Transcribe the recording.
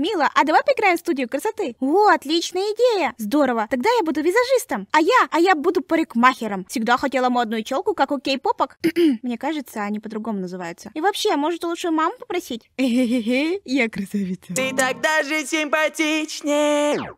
Мила, а давай поиграем в студию красоты? О, отличная идея! Здорово! Тогда я буду визажистом. А я, а я буду парикмахером. Всегда хотела модную челку, как у кей-попок. Мне кажется, они по-другому называются. И вообще, может, лучше маму попросить? Я красавица. Ты так даже симпатичнее.